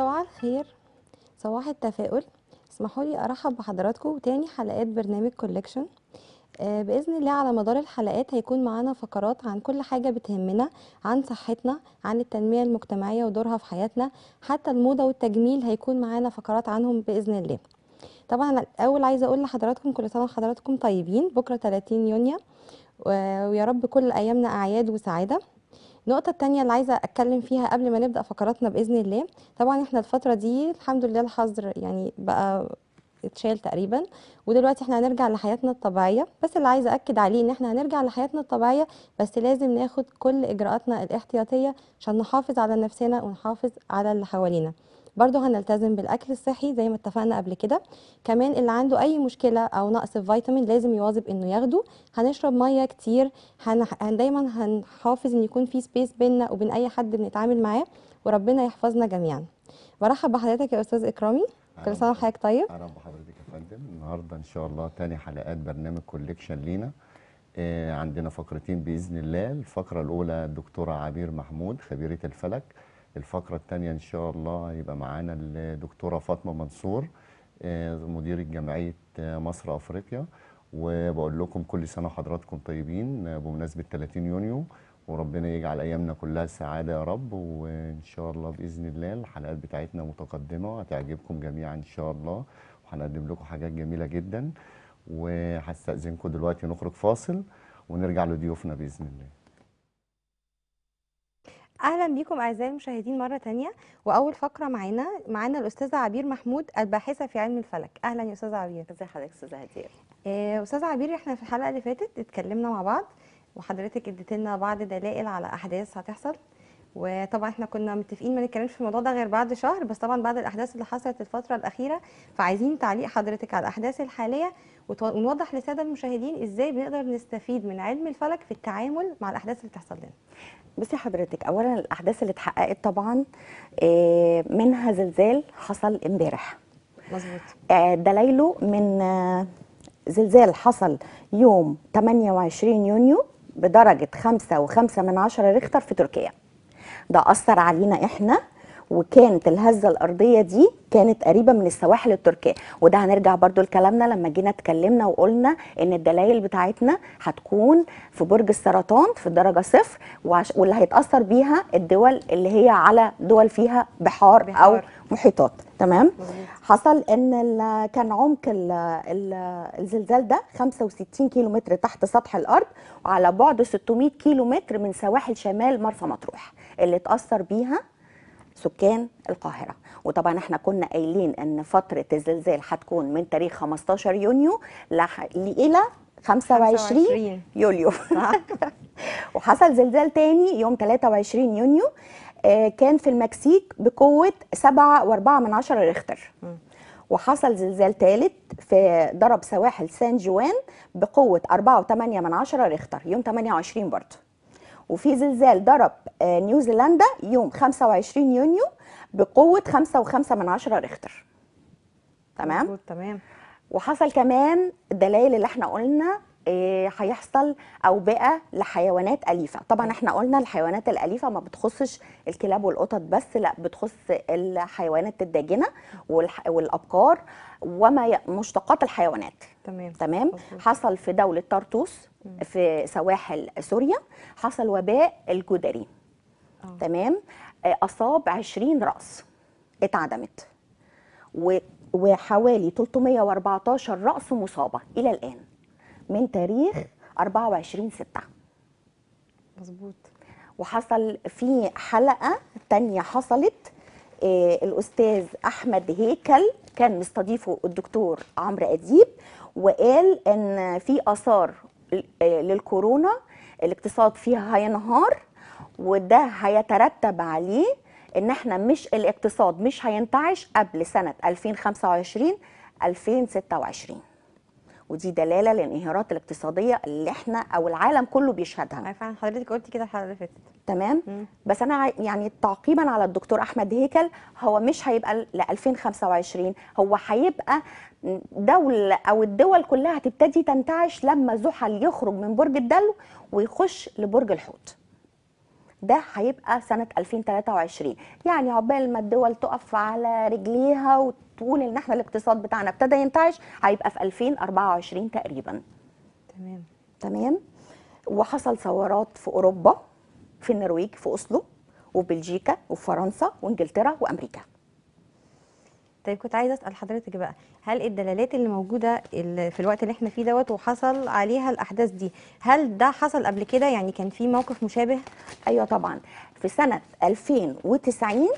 صباح الخير صباح التفاؤل اسمحوا لي ارحب بحضراتكم تاني حلقات برنامج كولكشن آه، باذن الله على مدار الحلقات هيكون معانا فقرات عن كل حاجه بتهمنا عن صحتنا عن التنميه المجتمعيه ودورها في حياتنا حتى الموضه والتجميل هيكون معانا فقرات عنهم باذن الله طبعا الاول عايزه اقول لحضراتكم كل سنه وحضراتكم طيبين بكره 30 يونيو ويا رب كل ايامنا اعياد وسعاده النقطة التانية اللي عايزة أتكلم فيها قبل ما نبدأ فقراتنا بإذن الله طبعا احنا الفترة دي الحمد لله الحظر يعني بقى اتشال تقريبا ودلوقتي احنا هنرجع لحياتنا الطبيعيه بس اللي عايزه اكد عليه ان احنا هنرجع لحياتنا الطبيعيه بس لازم ناخد كل اجراءاتنا الاحتياطيه عشان نحافظ على نفسنا ونحافظ على اللي حوالينا برضه هنلتزم بالاكل الصحي زي ما اتفقنا قبل كده كمان اللي عنده اي مشكله او نقص في فيتامين لازم يواظب انه ياخده هنشرب ميه كتير هن... دايما هنحافظ ان يكون في سبيس بيننا وبين اي حد بنتعامل معاه وربنا يحفظنا جميعا برحب بحضرتك يا استاذ اكرامي كل سنه وحضرتك طيب اهلا بحضرتك يا فندم النهارده ان شاء الله تاني حلقات برنامج كوليكشن لينا آه، عندنا فقرتين باذن الله الفقره الاولى الدكتوره عبير محمود خبيره الفلك الفقرة الثانية إن شاء الله هيبقى معانا الدكتورة فاطمة منصور آه، مديرة جمعية آه، مصر أفريقيا وبقول لكم كل سنة حضراتكم طيبين آه، بمناسبة 30 يونيو وربنا يجعل أيامنا كلها سعادة يا رب وإن شاء الله بإذن الله الحلقات بتاعتنا متقدمة هتعجبكم جميعا إن شاء الله وهنقدم لكم حاجات جميلة جدا وهستأذنكم دلوقتي نخرج فاصل ونرجع لضيوفنا بإذن الله اهلا بيكم اعزائي المشاهدين مره تانية واول فقره معانا معانا الاستاذه عبير محمود الباحثه في علم الفلك اهلا يا استاذه عبير ازي حضرتك استاذه هدير آه، استاذه عبير احنا في الحلقه اللي فاتت اتكلمنا مع بعض وحضرتك اديت لنا بعض دلائل على احداث هتحصل وطبعا احنا كنا متفقين ما نتكلمش في الموضوع ده غير بعد شهر بس طبعا بعد الاحداث اللي حصلت الفتره الاخيره فعايزين تعليق حضرتك على الاحداث الحاليه ونوضح للساده المشاهدين ازاي بنقدر نستفيد من علم الفلك في التعامل مع الاحداث اللي بتحصل لنا بصي حضرتك اولا الاحداث اللي اتحققت طبعا آه، منها زلزال حصل امبارح مظبوط آه، دلايله من آه، زلزال حصل يوم 28 يونيو بدرجه 5.5 من 10 ريختر في تركيا ده اثر علينا احنا وكانت الهزه الارضيه دي كانت قريبه من السواحل التركيه وده هنرجع برضو لكلامنا لما جينا اتكلمنا وقلنا ان الدلائل بتاعتنا هتكون في برج السرطان في الدرجه صفر وعش... واللي هيتاثر بيها الدول اللي هي على دول فيها بحار, بحار. او محيطات تمام مم. حصل ان ال... كان عمق ال... ال... الزلزال ده 65 كيلو متر تحت سطح الارض وعلى بعد 600 كيلو متر من سواحل شمال مرسى مطروح اللي اتأثر بيها سكان القاهرة وطبعا احنا كنا قايلين ان فترة الزلزال هتكون من تاريخ 15 يونيو إلى 25, 25 يوليو وحصل زلزال تاني يوم 23 يونيو آه، كان في المكسيك بقوة 7.4 من عشرة ريختر وحصل زلزال ثالث في ضرب سواحل سان جوان بقوة 4.8 من عشرة ريختر يوم 28 برضه وفي زلزال ضرب آه، نيوزيلندا يوم 25 يونيو بقوه 5.5 من عشرة ريختر تمام تمام وحصل كمان الدلائل اللي احنا قلنا آه، هيحصل اوبئه لحيوانات اليفه طبعا احنا قلنا الحيوانات الاليفه ما بتخصش الكلاب والقطط بس لا بتخص الحيوانات الداجنه والابقار وما مشتقات الحيوانات تمام تمام حصل في دوله طرطوس في سواحل سوريا حصل وباء الجدري أوه. تمام آه، اصاب 20 راس اتعدمت و وحوالي 314 راس مصابه الى الان من تاريخ 24 6 مظبوط وحصل في حلقه ثانيه حصلت آه، الاستاذ احمد هيكل كان مستضيفه الدكتور عمرو اديب وقال ان في اثار آه، للكورونا الاقتصاد فيها هينهار وده هيترتب عليه ان احنا مش الاقتصاد مش هينتعش قبل سنه 2025 2026 ودي دلاله للانهيارات الاقتصاديه اللي احنا او العالم كله بيشهدها انا فعلا حضرتك قلتي كده الحلقه اللي فاتت تمام مم. بس انا يعني تعقيبا على الدكتور احمد هيكل هو مش هيبقى ل 2025 هو هيبقى دولة أو الدول كلها هتبتدي تنتعش لما زحل يخرج من برج الدلو ويخش لبرج الحوت ده هيبقى سنة 2023 يعني عقبال ما الدول تقف على رجليها وتقول ان احنا الاقتصاد بتاعنا ابتدى ينتعش هيبقى في 2024 تقريبا تمام تمام وحصل ثورات في اوروبا في النرويج في اوسلو وبلجيكا وفرنسا وانجلترا وامريكا طيب كنت عايزه اسال حضرتك بقى هل الدلالات اللي موجوده في الوقت اللي احنا فيه دوت وحصل عليها الاحداث دي هل ده حصل قبل كده يعني كان في موقف مشابه ايوه طبعا في سنه 2090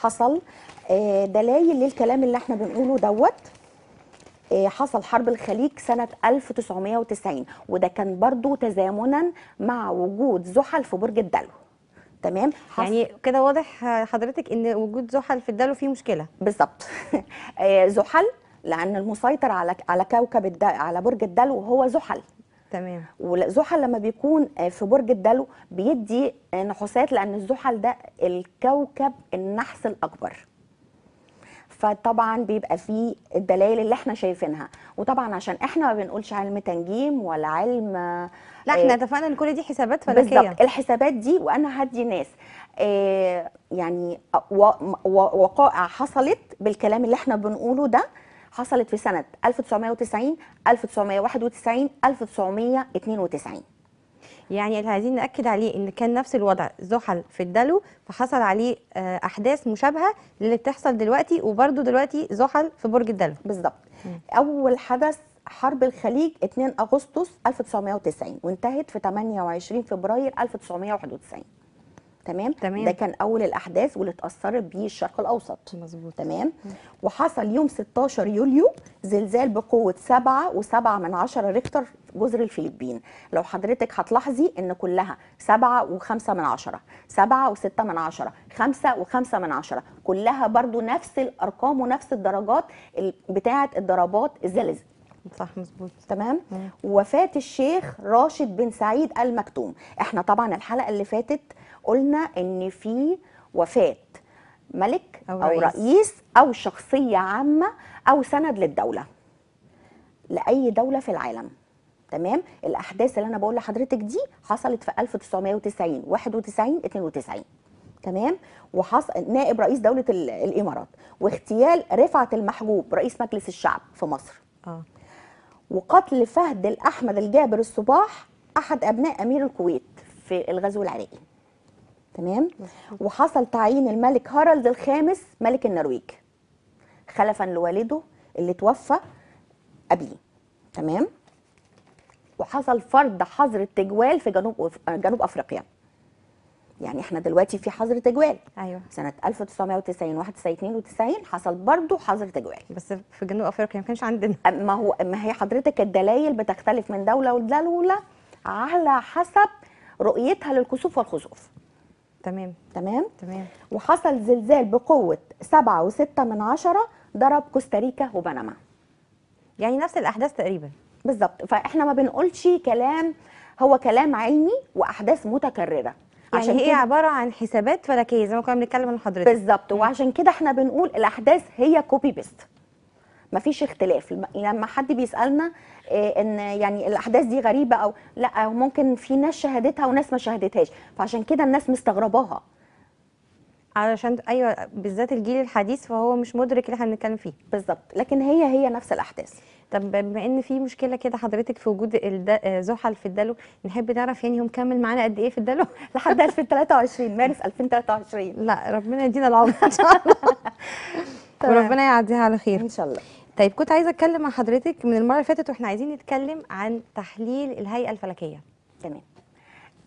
حصل آه، دلائل للكلام اللي احنا بنقوله دوت آه، حصل حرب الخليج سنة 1990 وده كان برضو تزامنا مع وجود زحل في برج الدلو تمام حصل. يعني كده واضح حضرتك ان وجود زحل في الدلو فيه مشكله بالظبط آه، زحل لان المسيطر على على كوكب الدلو على برج الدلو هو زحل تمام وزحل لما بيكون آه، في برج الدلو بيدي آه، نحوسات لان الزحل ده الكوكب النحس الاكبر فطبعا بيبقى فيه الدلائل اللي احنا شايفينها وطبعا عشان احنا ما بنقولش علم تنجيم ولا علم لا احنا آه، اتفقنا ان كل دي حسابات فلكيه بالظبط الحسابات دي وانا هدي ناس آه، يعني وقائع حصلت بالكلام اللي احنا بنقوله ده حصلت في سنه 1990 1991 1992 يعني اللي عايزين ناكد عليه ان كان نفس الوضع زحل في الدلو فحصل عليه آه، احداث مشابهه للي بتحصل دلوقتي وبرده دلوقتي زحل في برج الدلو بالظبط اول حدث حرب الخليج 2 اغسطس 1990 وانتهت في 28 فبراير 1991 تمام؟, تمام ده كان اول الاحداث واللي اتاثرت بيه الشرق الاوسط مظبوط تمام م. وحصل يوم 16 يوليو زلزال بقوه 7 و7 من 10 ريكتر في جزر الفلبين لو حضرتك هتلاحظي ان كلها 7 و5 من 10 7 و6 من 10 5 و5 من 10 كلها برضو نفس الارقام ونفس الدرجات بتاعه الضربات الزلزال صح مظبوط تمام مم. وفاه الشيخ راشد بن سعيد المكتوم احنا طبعا الحلقه اللي فاتت قلنا ان في وفاه ملك أو, أو رئيس. رئيس أو شخصية عامة أو سند للدولة لأي دولة في العالم تمام الأحداث اللي أنا بقول لحضرتك دي حصلت في 1990 91 92 تمام وحصل نائب رئيس دولة الإمارات واغتيال رفعت المحجوب رئيس مجلس الشعب في مصر آه. وقتل فهد الأحمد الجابر الصباح أحد أبناء أمير الكويت في الغزو العراقي تمام وحصل تعيين الملك هارلد الخامس ملك النرويج خلفا لوالده اللي توفى قبليه تمام وحصل فرض حظر التجوال في جنوب جنوب افريقيا يعني احنا دلوقتي في حظر تجوال ايوه سنه 1990 91 92 حصل برضه حظر تجوال بس في جنوب افريقيا ما كانش عندنا ما هو ما هي حضرتك الدلائل بتختلف من دوله لدوله على حسب رؤيتها للكسوف والخسوف تمام تمام تمام وحصل زلزال بقوه 7.6 من عشرة ضرب كوستاريكا وبنما يعني نفس الاحداث تقريبا بالظبط فاحنا ما بنقولش كلام هو كلام علمي واحداث متكرره يعني عشان هي كده عباره عن حسابات فلكيه زي ما كنا بنتكلم عن حضرتك بالظبط وعشان كده احنا بنقول الاحداث هي كوبي بيست مفيش اختلاف لما حد بيسالنا آه، ان يعني الاحداث دي غريبه او لا ممكن في ناس شهدتها وناس ما شهدتهاش فعشان كده الناس مستغرباها علشان ايوه بالذات الجيل الحديث فهو مش مدرك اللي احنا بنتكلم فيه بالظبط لكن هي هي نفس الاحداث طب بما ان في مشكله كده حضرتك في وجود آه، زحل في الدلو نحب نعرف يعني هم كمل معانا قد ايه في الدلو لحد 2023 مارس 2023 لا ربنا يدينا العمر ان شاء الله وربنا يعديها على خير ان شاء الله طيب كنت عايزه اتكلم مع حضرتك من المره اللي فاتت واحنا عايزين نتكلم عن تحليل الهيئه الفلكيه تمام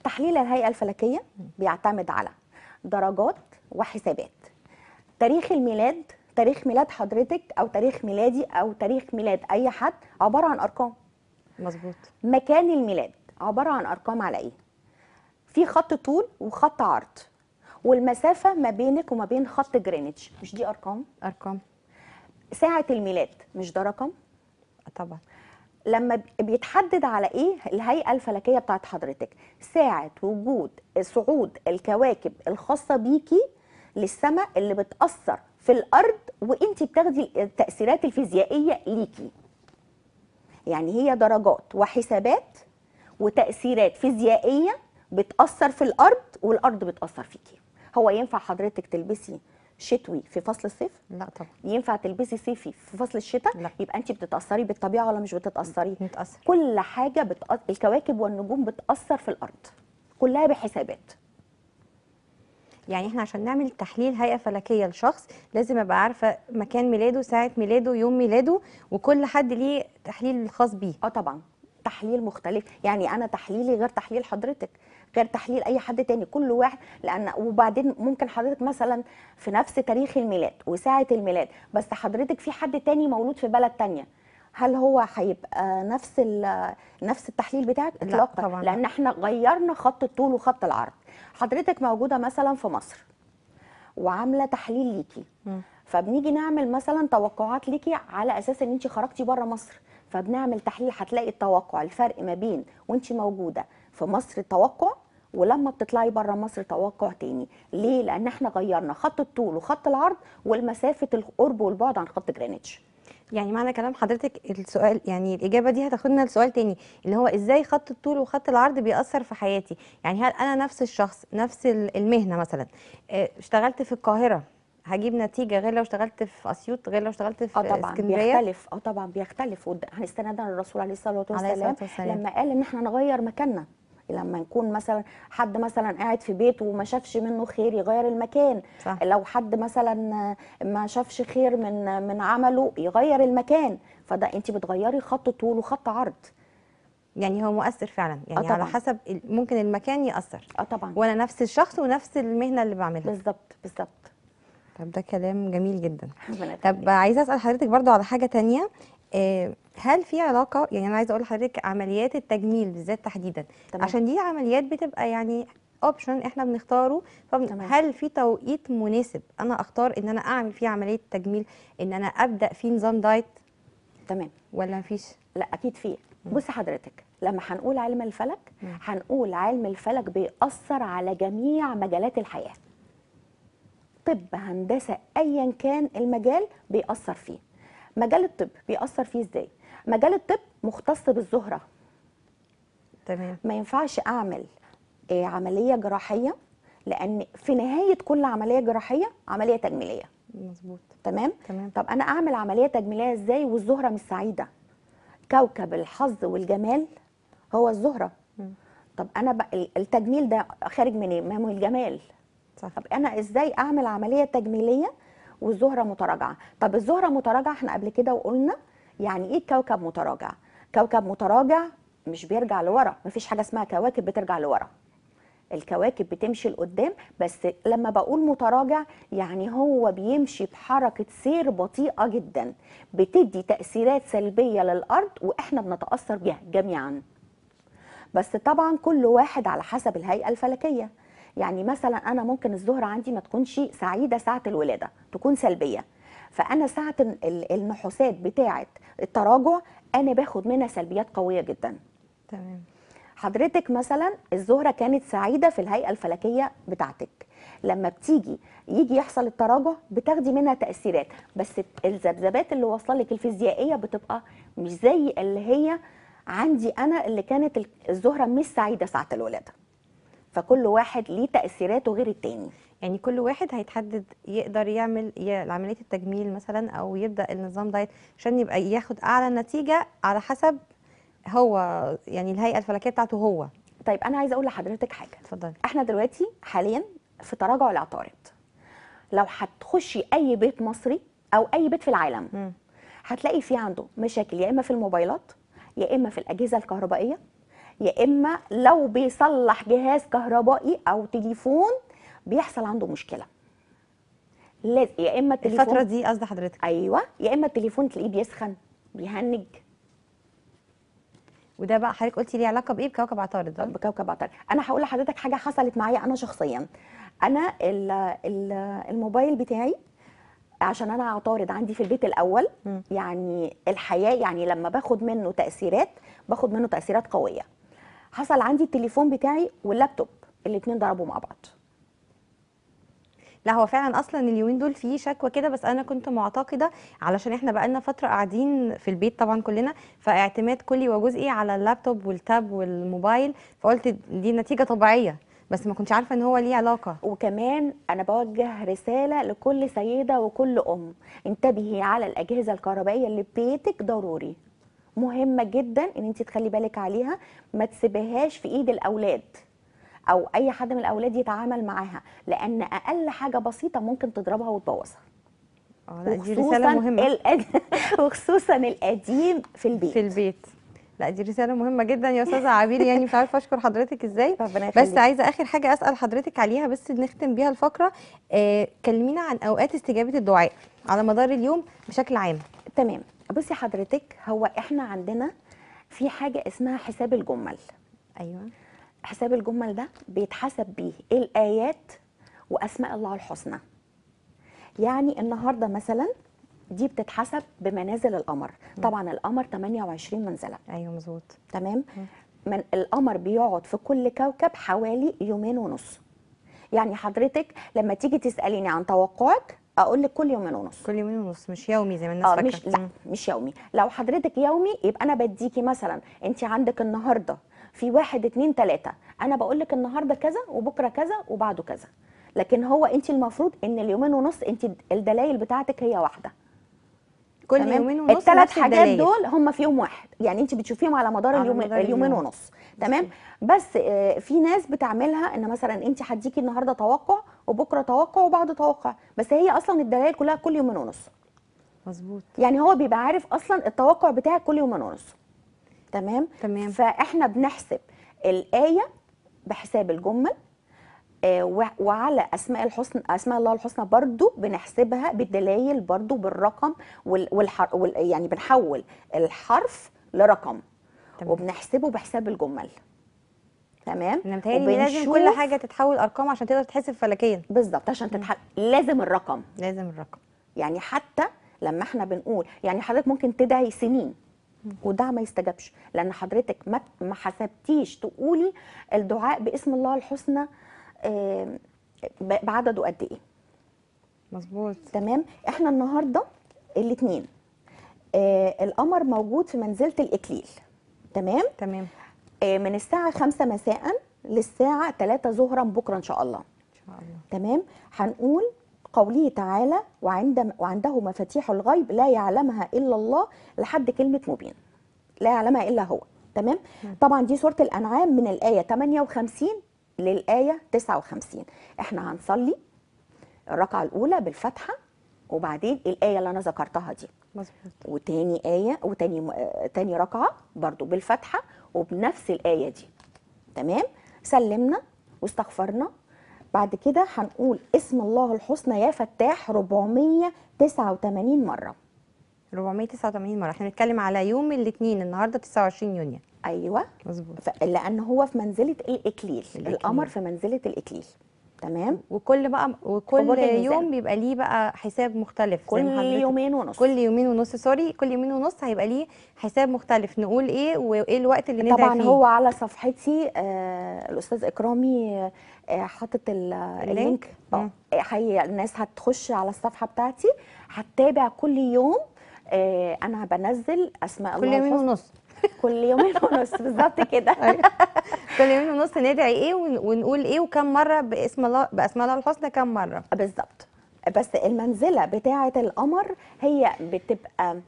تحليل الهيئه الفلكيه بيعتمد على درجات وحسابات تاريخ الميلاد تاريخ ميلاد حضرتك او تاريخ ميلادي او تاريخ ميلاد اي حد عباره عن ارقام مظبوط مكان الميلاد عباره عن ارقام على ايه في خط طول وخط عرض والمسافه ما بينك وما بين خط جرينتش مش دي ارقام ارقام ساعه الميلاد مش ده رقم طبعا لما بيتحدد على ايه الهيئه الفلكيه بتاعت حضرتك ساعه وجود صعود الكواكب الخاصه بيكي للسماء اللي بتاثر في الارض وانت بتاخدي التاثيرات الفيزيائيه ليكي يعني هي درجات وحسابات وتاثيرات فيزيائيه بتاثر في الارض والارض بتاثر فيكي هو ينفع حضرتك تلبسي شتوي في فصل الصيف؟ لا طبعا ينفع تلبسي صيفي في فصل الشتاء؟ لا يبقى انت بتتاثري بالطبيعه ولا مش بتتاثري؟ بتتاثر كل حاجه بتأ... الكواكب والنجوم بتاثر في الارض كلها بحسابات يعني احنا عشان نعمل تحليل هيئه فلكيه لشخص لازم ابقى عارفه مكان ميلاده ساعه ميلاده يوم ميلاده وكل حد ليه تحليل خاص بيه اه طبعا تحليل مختلف يعني انا تحليلي غير تحليل حضرتك غير تحليل اي حد تاني كل واحد لان وبعدين ممكن حضرتك مثلا في نفس تاريخ الميلاد وساعه الميلاد بس حضرتك في حد تاني مولود في بلد تانيه هل هو هيبقى نفس نفس التحليل بتاعك اطلاقا طبعا لان احنا غيرنا خط الطول وخط العرض حضرتك موجوده مثلا في مصر وعامله تحليل ليكي م. فبنيجي نعمل مثلا توقعات ليكي على اساس ان انت خرجتي بره مصر فبنعمل تحليل هتلاقي التوقع الفرق ما بين وانت موجوده في مصر توقع ولما بتطلعي بره مصر توقع تاني ليه لان احنا غيرنا خط الطول وخط العرض والمسافه القرب والبعد عن خط جرينتش يعني معنى كلام حضرتك السؤال يعني الاجابه دي هتاخدنا لسؤال تاني اللي هو ازاي خط الطول وخط العرض بيأثر في حياتي يعني هل انا نفس الشخص نفس المهنه مثلا آه، اشتغلت في القاهره هجيب نتيجه غير لو اشتغلت في اسيوط غير لو اشتغلت آه في اسكندريه اه طبعا اسكندرية. بيختلف اه طبعا بيختلف هنستند يعني على الرسول عليه الصلاه والسلام لما قال ان احنا نغير مكاننا لما نكون مثلا حد مثلا قاعد في بيته وما شافش منه خير يغير المكان صح. لو حد مثلا ما شافش خير من من عمله يغير المكان فده انت بتغيري خط طول وخط عرض يعني هو مؤثر فعلا يعني أه على حسب ممكن المكان ياثر اه طبعا وانا نفس الشخص ونفس المهنه اللي بعملها بالظبط بالظبط طب ده كلام جميل جدا طب عايزه اسال حضرتك برضو على حاجه تانية آه، هل في علاقه يعني انا عايزه اقول لحضرتك عمليات التجميل بالذات تحديدا تمام. عشان دي عمليات بتبقى يعني اوبشن احنا بنختاره فهل في توقيت مناسب انا اختار ان انا اعمل فيه عمليه تجميل ان انا ابدا فيه نظام دايت تمام ولا مفيش لا اكيد في بص حضرتك لما هنقول علم الفلك هنقول علم الفلك بيأثر على جميع مجالات الحياه طب هندسه ايا كان المجال بيأثر فيه مجال الطب بيأثر فيه ازاي مجال الطب مختص بالزهره تمام ما ينفعش اعمل آه، عمليه جراحيه لان في نهايه كل عمليه جراحيه عمليه تجميليه مظبوط تمام؟ تمام طب انا اعمل عمليه تجميليه ازاي والزهره مش سعيده كوكب الحظ والجمال هو الزهره م. طب انا بقى التجميل ده خارج منين ما هو الجمال صح. طب انا ازاي اعمل عمليه تجميليه والزهره متراجعه طب الزهره متراجعه احنا قبل كده وقلنا يعني ايه كوكب متراجع كوكب متراجع مش بيرجع لورا مفيش حاجه اسمها كواكب بترجع لورا الكواكب بتمشي لقدام بس لما بقول متراجع يعني هو بيمشي بحركه سير بطيئه جدا بتدي تاثيرات سلبيه للارض واحنا بنتاثر بيها جميعا بس طبعا كل واحد على حسب الهيئه الفلكيه يعني مثلا انا ممكن الزهره عندي ما تكونش سعيده ساعه الولاده تكون سلبيه فانا ساعه النحوسات بتاعه التراجع انا باخد منها سلبيات قويه جدا تمام حضرتك مثلا الزهره كانت سعيده في الهيئه الفلكيه بتاعتك لما بتيجي يجي يحصل التراجع بتاخدي منها تاثيرات بس الذبذبات اللي واصله لك الفيزيائيه بتبقى مش زي اللي هي عندي انا اللي كانت الزهره مش سعيده ساعه الولاده فكل واحد ليه تاثيراته غير التاني يعني كل واحد هيتحدد يقدر يعمل عمليه التجميل مثلا او يبدا النظام دايت عشان يبقى ياخد اعلى نتيجه على حسب هو يعني الهيئه الفلكيه بتاعته هو طيب انا عايزه اقول لحضرتك حاجه اتفضلي احنا دلوقتي حاليا في تراجع العطارد لو هتخشي اي بيت مصري او اي بيت في العالم م. هتلاقي في عنده مشاكل يا اما في الموبايلات يا اما في الاجهزه الكهربائيه يا اما لو بيصلح جهاز كهربائي او تليفون بيحصل عنده مشكله لازم يا اما التليفون الفتره دي قصدي حضرتك ايوه يا اما التليفون تلاقيه بيسخن بيهنج وده بقى حضرتك قلتي ليه علاقه بايه بكوكب عطارد بكوكب عطارد انا هقول لحضرتك حاجه حصلت معايا انا شخصيا انا الـ الـ الموبايل بتاعي عشان انا عطارد عندي في البيت الاول م. يعني الحياه يعني لما باخد منه تاثيرات باخد منه تاثيرات قويه حصل عندي التليفون بتاعي واللابتوب الاثنين ضربوا مع بعض لا هو فعلا اصلا اليومين دول في شكوى كده بس انا كنت معتقده علشان احنا بقالنا فتره قاعدين في البيت طبعا كلنا فاعتماد كلي وجزئي على اللابتوب والتاب والموبايل فقلت دي نتيجه طبيعيه بس ما كنتش عارفه ان هو ليه علاقه وكمان انا بوجه رساله لكل سيده وكل ام انتبهي على الاجهزه الكهربائيه اللي في بيتك ضروري مهمه جدا ان انت تخلي بالك عليها ما تسيبهاش في ايد الاولاد او اي حد من الاولاد يتعامل معاها لان اقل حاجه بسيطه ممكن تضربها وتبوظها اه دي رساله مهمه الأد... وخصوصا القديم في البيت في البيت لا دي رساله مهمه جدا يا استاذه عبير يعني مش عارفه اشكر حضرتك ازاي بس عايزه اخر حاجه اسال حضرتك عليها بس نختم بيها الفقره آه كلمينا عن اوقات استجابه الدعاء على مدار اليوم بشكل عام تمام بصي حضرتك هو احنا عندنا في حاجه اسمها حساب الجمل ايوه حساب الجمل ده بيتحسب بيه الايات واسماء الله الحسنى يعني النهارده مثلا دي بتتحسب بمنازل القمر طبعا القمر 28 منزله ايوه مظبوط تمام من القمر بيقعد في كل كوكب حوالي يومين ونص يعني حضرتك لما تيجي تساليني عن توقعك اقول لك كل يومين ونص كل يومين ونص مش يومي زي ما الناس آه، فاكره آه مش لا مش يومي لو حضرتك يومي يبقى انا بديكي مثلا انت عندك النهارده في واحد اتنين تلاته انا بقول لك النهارده كذا وبكره كذا وبعده كذا لكن هو انت المفروض ان اليومين ونص انت الدلائل بتاعتك هي واحده كل تمام؟ يومين ونص الثلاث حاجات الدلائل. دول هم في يوم واحد يعني انت بتشوفيهم على مدار على اليوم مدار اليومين ونص تمام بس, آه، في ناس بتعملها ان مثلا انت هديكي النهارده توقع وبكره توقع وبعد توقع بس هي اصلا الدلائل كلها كل يومين ونص مظبوط يعني هو بيبقى عارف اصلا التوقع بتاعك كل يومين ونص تمام تمام فاحنا بنحسب الايه بحساب الجمل آه، وعلى اسماء الحسن اسماء الله الحسنى برضو بنحسبها بالدلائل برضو بالرقم والحر وال يعني بنحول الحرف لرقم تمام. وبنحسبه بحساب الجمل تمام انا متهيألي لازم كل حاجه تتحول ارقام عشان تقدر تتحسب فلكيا بالظبط عشان تتحل لازم الرقم لازم الرقم يعني حتى لما احنا بنقول يعني حضرتك ممكن تدعي سنين وده ما يستجابش لان حضرتك ما ما حسبتيش تقولي الدعاء باسم الله الحسنى بعدده قد ايه مظبوط تمام احنا النهارده الاثنين آه القمر موجود في منزله الاكليل تمام تمام آه، من الساعه 5 مساء للساعه 3 ظهرا بكره ان شاء الله ان شاء الله تمام هنقول قوله تعالى وعند وعنده مفاتيح الغيب لا يعلمها الا الله لحد كلمه مبين لا يعلمها الا هو تمام طبعا دي سوره الانعام من الايه 58 للايه 59 احنا هنصلي الركعه الاولى بالفاتحه وبعدين الايه اللي انا ذكرتها دي مظبوط وتاني ايه وتاني تاني ركعه برضو بالفاتحه وبنفس الايه دي تمام سلمنا واستغفرنا بعد كده هنقول اسم الله الحسنى يا فتاح 489 مره 489 مره احنا بنتكلم على يوم الاثنين النهارده 29 يونيو ايوه مظبوط لان هو في منزله الاكليل, الإكليل. القمر في منزله الاكليل تمام وكل بقى وكل يوم بيبقى ليه بقى حساب مختلف كل يومين ونص كل يومين ونص سوري كل يومين ونص هيبقى ليه حساب مختلف نقول ايه وايه الوقت اللي ندعي فيه طبعا هو على صفحتي آه الاستاذ اكرامي آه حاطط اللينك اه الناس هتخش على الصفحه بتاعتي هتتابع كل يوم آه انا بنزل اسماء كل الله يومين ونص كل يومين ونص بالظبط كده أيوة. كل يومين ونص ندعي ايه ونقول ايه وكم مره باسم الله باسماء الله الحسنى كم مره بالظبط بس المنزله بتاعه القمر هي بتبقى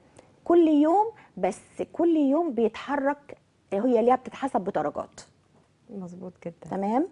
كل يوم بس كل يوم بيتحرك هي ليها بتتحسب بدرجات مظبوط جدا تمام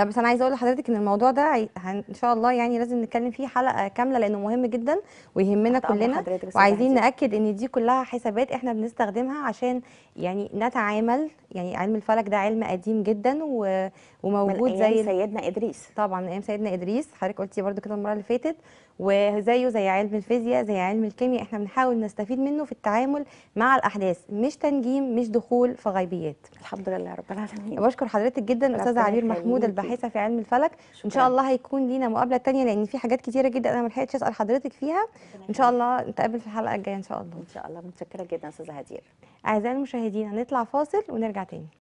لا بس انا عايزه اقول لحضرتك ان الموضوع ده هن... ان شاء الله يعني لازم نتكلم فيه حلقه كامله لانه مهم جدا ويهمنا كلنا وعايزين ناكد ان دي كلها حسابات احنا بنستخدمها عشان يعني نتعامل يعني علم الفلك ده علم قديم جدا و... وموجود من أيام زي سيدنا ادريس طبعا من ايام سيدنا ادريس حضرتك قلتي برده كده المره اللي فاتت وزيه زي علم الفيزياء زي علم الكيمياء احنا بنحاول نستفيد منه في التعامل مع الاحداث مش تنجيم مش دخول في غيبيات الحمد لله رب العالمين بشكر حضرتك جدا استاذه عبير محمود الباحثه في علم الفلك شكرا. ان شاء الله هيكون لينا مقابله ثانيه لان في حاجات كتيره جدا انا ما لحقتش اسال حضرتك فيها ان شاء الله نتقابل في الحلقه الجايه ان شاء الله ان شاء الله متشكره جدا استاذه هدير اعزائي المشاهدين هنطلع فاصل ونرجع تاني